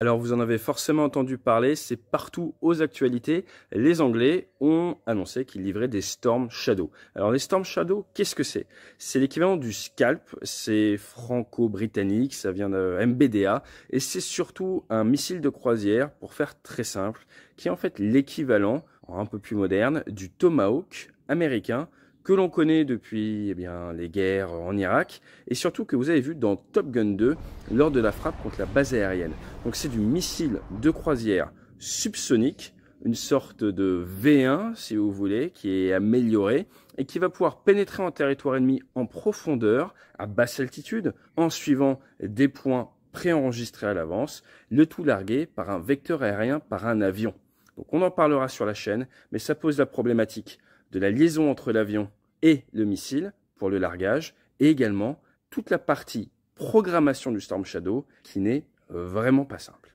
Alors vous en avez forcément entendu parler, c'est partout aux actualités, les Anglais ont annoncé qu'ils livraient des Storm Shadow. Alors les Storm Shadow, qu'est-ce que c'est C'est l'équivalent du Scalp, c'est franco-britannique, ça vient de MBDA, et c'est surtout un missile de croisière, pour faire très simple, qui est en fait l'équivalent, un peu plus moderne, du Tomahawk américain que l'on connaît depuis eh bien, les guerres en Irak et surtout que vous avez vu dans Top Gun 2 lors de la frappe contre la base aérienne. Donc c'est du missile de croisière subsonique, une sorte de V1 si vous voulez, qui est amélioré et qui va pouvoir pénétrer en territoire ennemi en profondeur, à basse altitude, en suivant des points préenregistrés à l'avance, le tout largué par un vecteur aérien, par un avion. Donc on en parlera sur la chaîne, mais ça pose la problématique de la liaison entre l'avion et le missile pour le largage, et également toute la partie programmation du Storm Shadow qui n'est euh, vraiment pas simple.